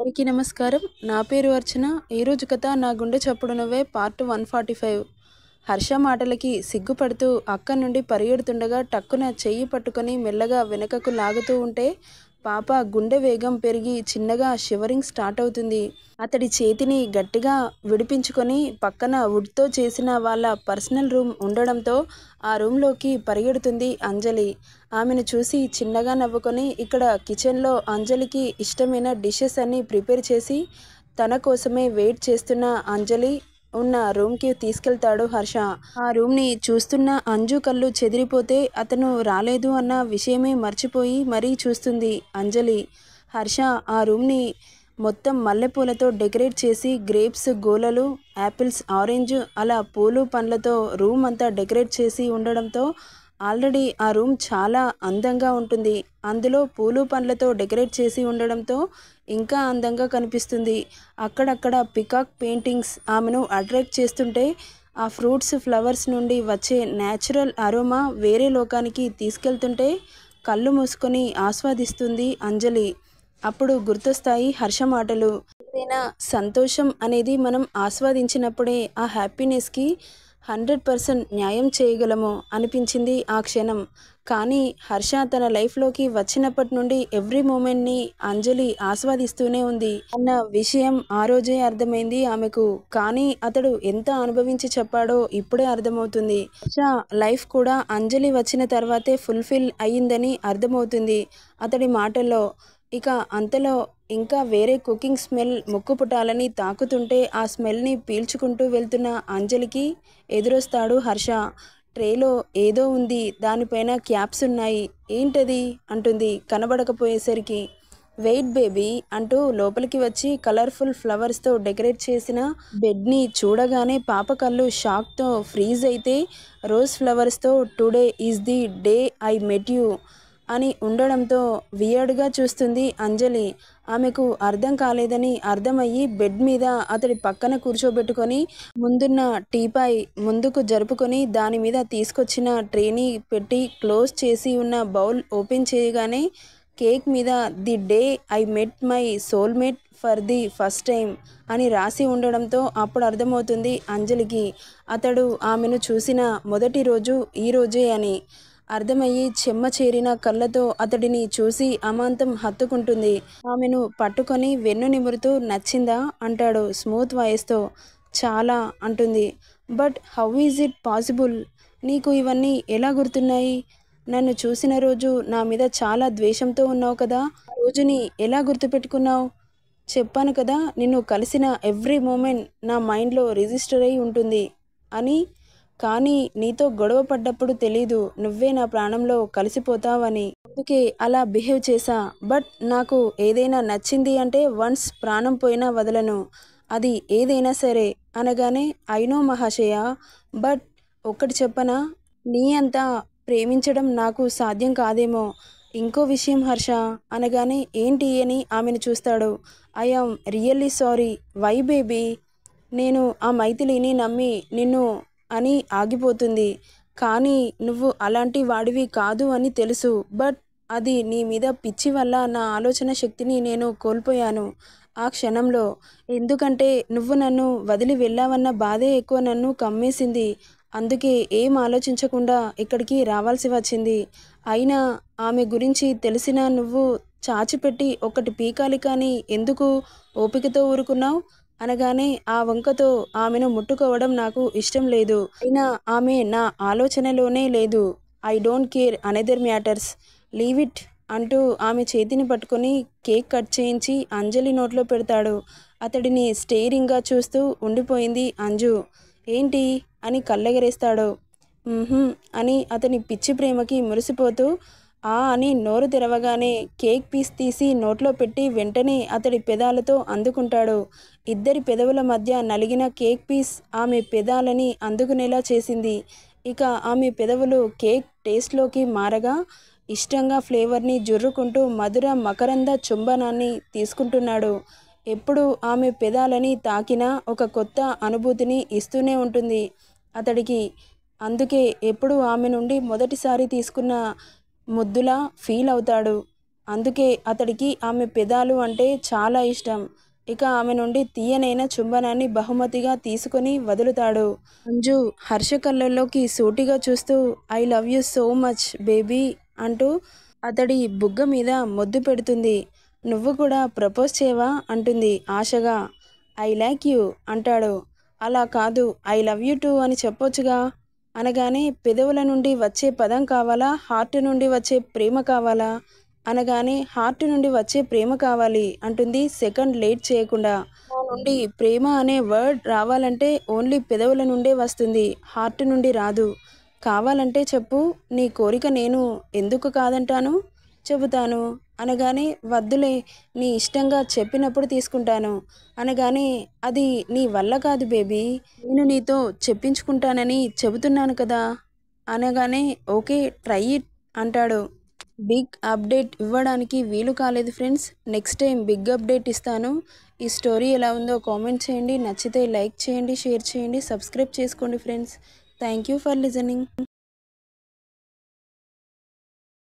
అందరికీ నమస్కారం నా పేరు అర్చన ఈరోజు కథ నా గుండె చప్పుడు నవ్వే part one forty five Harsha మాటలకి సిగ్గుపడుతూ అక్క నుండి పరిగెడుతుండగా టక్కున చెయ్యి పట్టుకొని మెల్లగా వెనకకు లాగుతూ ఉంటే పాప గుండె వేగం పెరిగి చిన్నగా షివరింగ్ స్టార్ట్ అవుతుంది అతడి చేతిని గట్టిగా విడిపించుకొని పక్కన వుడ్తో చేసిన వాళ్ళ పర్సనల్ రూమ్ ఉండడంతో ఆ రూమ్లోకి పరిగెడుతుంది అంజలి ఆమెను చూసి చిన్నగా నవ్వుకొని ఇక్కడ కిచెన్లో అంజలికి ఇష్టమైన డిషెస్ అన్ని ప్రిపేర్ చేసి తన కోసమే వెయిట్ చేస్తున్న అంజలి ఉన్న రూమ్కి తీసుకెళ్తాడు హర్ష ఆ రూమ్ని చూస్తున్న అంజు కళ్ళు చెదిరిపోతే అతను రాలేదు అన్న విషయమే మర్చిపోయి మరీ చూస్తుంది అంజలి హర్ష ఆ రూమ్ని మొత్తం మల్లెపూలతో డెకరేట్ చేసి గ్రేప్స్ గోలలు యాపిల్స్ ఆరెంజ్ అలా పూలు పండ్లతో రూమ్ అంతా డెకరేట్ చేసి ఉండడంతో ఆల్రెడీ ఆ రూమ్ చాలా అందంగా ఉంటుంది అందులో పూలు పండ్లతో డెకరేట్ చేసి ఉండడంతో ఇంకా అందంగా కనిపిస్తుంది అక్కడక్కడ పికాక్ పెయింటింగ్స్ ఆమెను అట్రాక్ట్ చేస్తుంటే ఆ ఫ్రూట్స్ ఫ్లవర్స్ నుండి వచ్చే న్యాచురల్ అరోమా వేరే లోకానికి తీసుకెళ్తుంటే కళ్ళు మూసుకొని ఆస్వాదిస్తుంది అంజలి అప్పుడు గుర్తొస్తాయి హర్ష మాటలు ఏదైనా సంతోషం అనేది మనం ఆస్వాదించినప్పుడే ఆ హ్యాపీనెస్కి హండ్రెడ్ పర్సెంట్ న్యాయం చేయగలము అనిపించింది ఆ క్షణం కానీ హర్ష తన లైఫ్లోకి వచ్చినప్పటి నుండి ఎవ్రీ మూమెంట్ని అంజలి ఆస్వాదిస్తూనే ఉంది అన్న విషయం ఆ రోజే అర్థమైంది ఆమెకు కానీ అతడు ఎంత అనుభవించి చెప్పాడో ఇప్పుడే అర్థమవుతుంది హర్ష లైఫ్ కూడా అంజలి వచ్చిన తర్వాతే ఫుల్ఫిల్ అయ్యిందని అర్థమవుతుంది అతడి మాటల్లో ఇక అంతలో ఇంకా వేరే కుకింగ్ స్మెల్ ముక్కు పుటాలని తాకుతుంటే ఆ స్మెల్ని పీల్చుకుంటూ వెళ్తున్న అంజలికి ఎదురొస్తాడు హర్ష ట్రేలో ఏదో ఉంది దానిపైన క్యాప్స్ ఉన్నాయి ఏంటది అంటుంది కనబడకపోయేసరికి వెయిట్ బేబీ అంటూ లోపలికి వచ్చి కలర్ఫుల్ ఫ్లవర్స్తో డెకరేట్ చేసిన బెడ్ని చూడగానే పాప కళ్ళు షాక్తో ఫ్రీజ్ అయితే రోజ్ ఫ్లవర్స్తో today is the day I met you అని ఉండడంతో వియర్డ్గా చూస్తుంది అంజలి ఆమెకు అర్థం కాలేదని అర్థమయ్యి బెడ్ మీద అతడి పక్కన కూర్చోబెట్టుకొని ముందున్న టీపాయ్ ముందుకు జరుపుకొని దాని మీద తీసుకొచ్చిన ట్రేని పెట్టి క్లోజ్ చేసి ఉన్న బౌల్ ఓపెన్ చేయగానే కేక్ మీద the day I met my soulmate for the first time అని రాసి ఉండడంతో అప్పుడు అర్థమవుతుంది అంజలికి అతడు ఆమెను చూసిన మొదటి రోజు ఈరోజే అని అర్థమయ్యి చెమ్మ చేరిన కళ్ళతో అతడిని చూసి అమాంతం హత్తుకుంటుంది ఆమెను పట్టుకొని వెన్ను నిమురుతూ నచ్చిందా అంటాడు స్మూత్ వాయిస్తో చాలా అంటుంది but how is it possible నీకు ఇవన్నీ ఎలా గుర్తున్నాయి నన్ను చూసిన రోజు నా మీద చాలా ద్వేషంతో ఉన్నావు కదా రోజుని ఎలా గుర్తుపెట్టుకున్నావు చెప్పాను కదా నిన్ను కలిసిన ఎవ్రీ మూమెంట్ నా మైండ్లో రిజిస్టర్ అయి ఉంటుంది అని కానీ నీతో గొడవ పడ్డప్పుడు తెలీదు నువ్వే నా ప్రాణంలో కలిసిపోతావని అందుకే అలా బిహేవ్ చేశా బట్ నాకు ఏదైనా నచ్చింది అంటే వన్స్ ప్రాణం పోయినా వదలను అది ఏదైనా సరే అనగానే అయినో మహాశయ బట్ ఒక్కటి చెప్పనా నీ అంతా ప్రేమించడం నాకు సాధ్యం కాదేమో ఇంకో విషయం హర్ష అనగానే ఏంటి అని ఆమెను చూస్తాడు I am really sorry why baby నేను ఆ మైథిలిని నమ్మి నిన్ను అని ఆగిపోతుంది కానీ నువ్వు అలాంటి వాడివి కాదు అని తెలుసు బట్ అది నీ మీద పిచ్చి వల్ల నా ఆలోచన శక్తిని నేను కోల్పోయాను ఆ క్షణంలో ఎందుకంటే నువ్వు నన్ను వదిలి వెళ్ళావన్న బాధే ఎక్కువ నన్ను కమ్మేసింది అందుకే ఏం ఆలోచించకుండా ఇక్కడికి రావాల్సి వచ్చింది అయినా ఆమె గురించి తెలిసినా నువ్వు చాచిపెట్టి ఒకటి పీకాలి కానీ ఎందుకు ఓపికతో ఊరుకున్నావు అనగానే ఆ వంకతో ఆమెను ముట్టుకోవడం నాకు ఇష్టం లేదు అయినా ఆమె నా ఆలోచనలోనే లేదు I don't care another matters leave it అంటూ ఆమె చేతిని పట్టుకుని కేక్ కట్ చేయించి అంజలి నోట్లో పెడతాడు అతడిని స్టేరింగ్గా చూస్తూ ఉండిపోయింది అంజు ఏంటి అని కళ్ళగరేస్తాడు అని అతని పిచ్చి ప్రేమకి మురిసిపోతూ ఆ అని నోరు తెరవగానే కేక్ పీస్ తీసి నోట్లో పెట్టి వెంటనే అతడి పెదాలతో అందుకుంటాడు ఇద్దరి పెదవుల మధ్య నలిగిన కేక్ పీస్ ఆమె పెదాలని అందుకునేలా చేసింది ఇక ఆమె పెదవులు కేక్ టేస్ట్లోకి మారగా ఇష్టంగా ఫ్లేవర్ని జుర్రుకుంటూ మధుర మకరంద చుంబనాన్ని తీసుకుంటున్నాడు ఎప్పుడు ఆమె పెదాలని తాకినా ఒక కొత్త అనుభూతిని ఇస్తూనే ఉంటుంది అతడికి అందుకే ఎప్పుడు ఆమె నుండి మొదటిసారి తీసుకున్న ముద్దులా ఫీల్ అవుతాడు అందుకే అతడికి ఆమె పెదాలు అంటే చాలా ఇష్టం ఇక ఆమె నుండి తీయనైన చుంబనాన్ని బహుమతిగా తీసుకుని వదులుతాడు అంజు హర్ష కళ్ళల్లోకి సూటిగా చూస్తూ I love you so much baby అంటూ అతడి బుగ్గ మీద మొద్దు పెడుతుంది నువ్వు కూడా ప్రపోజ్ చేయవా అంటుంది ఆశగా ఐ లైక్ యూ అంటాడు అలా కాదు ఐ లవ్ యూ టూ అని చెప్పొచ్చుగా అనగానే పెదవుల నుండి వచ్చే పదం కావాలా హార్ట్ నుండి వచ్చే ప్రేమ కావాలా అనగానే హార్ట్ నుండి వచ్చే ప్రేమ కావాలి అంటుంది సెకండ్ లేట్ చేయకుండా నుండి ప్రేమ అనే వర్డ్ రావాలంటే ఓన్లీ పెదవుల నుండే వస్తుంది హార్ట్ నుండి రాదు కావాలంటే చెప్పు నీ కోరిక నేను ఎందుకు కాదంటాను చెబుతాను అనగానే వద్దులే నీ ఇష్టంగా చెప్పినప్పుడు తీసుకుంటాను అనగానే అది నీ వల్ల కాదు బేబీ నేను నీతో చెప్పించుకుంటానని చెబుతున్నాను కదా అనగానే ఓకే ట్రై ఇట్ అంటాడు బిగ్ అప్డేట్ ఇవ్వడానికి వీలు కాలేదు friends next time big update ఇస్తాను ఈ స్టోరీ ఎలా ఉందో కామెంట్ చేయండి నచ్చితే లైక్ చేయండి షేర్ చేయండి సబ్స్క్రైబ్ చేసుకోండి friends thank you for listening